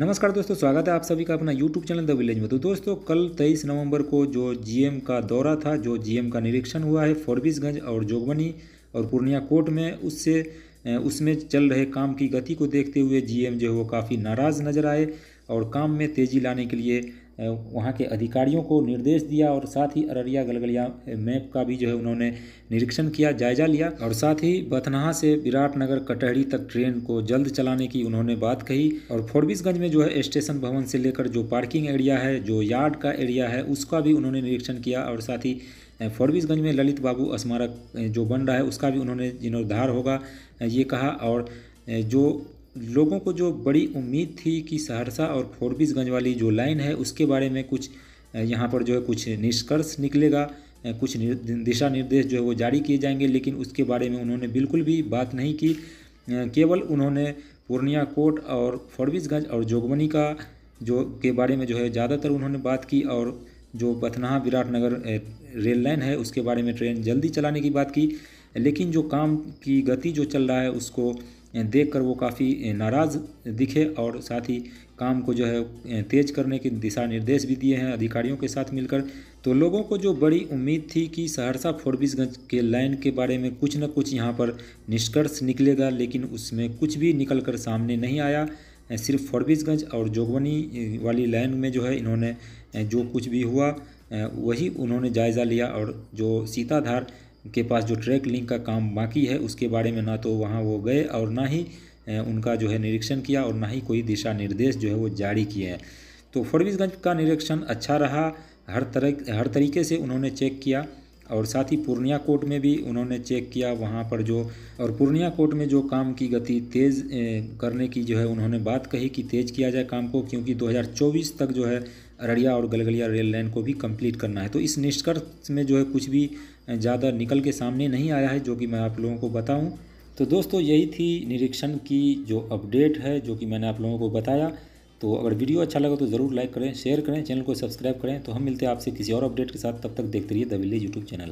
नमस्कार दोस्तों स्वागत है आप सभी का अपना यूट्यूब चैनल द विलेज में तो दोस्तों कल 23 नवंबर को जो जीएम का दौरा था जो जीएम का निरीक्षण हुआ है फोरबिसगंज और जोगबनी और पूर्णिया कोर्ट में उससे उसमें चल रहे काम की गति को देखते हुए जीएम जो है वो काफ़ी नाराज़ नजर आए और काम में तेज़ी लाने के लिए वहाँ के अधिकारियों को निर्देश दिया और साथ ही अररिया गलगलिया मैप का भी जो है उन्होंने निरीक्षण किया जायजा लिया और साथ ही बथनाहा से विराटनगर कटहरी तक ट्रेन को जल्द चलाने की उन्होंने बात कही और फोरबिसगंज में जो है स्टेशन भवन से लेकर जो पार्किंग एरिया है जो यार्ड का एरिया है उसका भी उन्होंने निरीक्षण किया और साथ ही फोरबिसगंज में ललित बाबू स्मारक जो बन रहा है उसका भी उन्होंने जीर्णोद्धार होगा ये कहा और जो लोगों को जो बड़ी उम्मीद थी कि सहरसा और फोरबिसगंज वाली जो लाइन है उसके बारे में कुछ यहाँ पर जो है कुछ निष्कर्ष निकलेगा कुछ दिशा निर्देश जो है वो जारी किए जाएंगे लेकिन उसके बारे में उन्होंने बिल्कुल भी बात नहीं की केवल उन्होंने पूर्णिया कोट और फोरबिसगंज और जोगबनी का जो के बारे में जो है ज़्यादातर उन्होंने बात की और जो बथनाहा नगर रेल लाइन है उसके बारे में ट्रेन जल्दी चलाने की बात की लेकिन जो काम की गति जो चल रहा है उसको देख कर वो काफ़ी नाराज़ दिखे और साथ ही काम को जो है तेज करने के दिशा निर्देश भी दिए हैं अधिकारियों के साथ मिलकर तो लोगों को जो बड़ी उम्मीद थी कि सहरसा फोरबिसगंज के लाइन के बारे में कुछ न कुछ यहाँ पर निष्कर्ष निकलेगा लेकिन उसमें कुछ भी निकल कर सामने नहीं आया सिर्फ फोरबिसगंज और जोगबनी वाली लाइन में जो है इन्होंने जो कुछ भी हुआ वही उन्होंने जायज़ा लिया और जो सीताधार के पास जो ट्रैक लिंक का काम बाकी है उसके बारे में ना तो वहाँ वो गए और ना ही उनका जो है निरीक्षण किया और ना ही कोई दिशा निर्देश जो है वो जारी किए हैं तो फड़विसगंज का निरीक्षण अच्छा रहा हर तरह हर तरीके से उन्होंने चेक किया और साथ ही पूर्णिया कोर्ट में भी उन्होंने चेक किया वहाँ पर जो और पूर्णिया कोर्ट में जो काम की गति तेज़ करने की जो है उन्होंने बात कही कि तेज़ किया जाए काम को क्योंकि 2024 तक जो है अररिया और गलगलिया रेल लाइन को भी कंप्लीट करना है तो इस निष्कर्ष में जो है कुछ भी ज़्यादा निकल के सामने नहीं आया है जो कि मैं आप लोगों को बताऊं तो दोस्तों यही थी निरीक्षण की जो अपडेट है जो कि मैंने आप लोगों को बताया तो अगर वीडियो अच्छा लगा तो ज़रूर लाइक करें शेयर करें चैनल को सब्सक्राइब करें तो हम मिलते हैं आपसे किसी और अपडेट के साथ तब तक देखते रहिए द विलेज यूट्यूब चैनल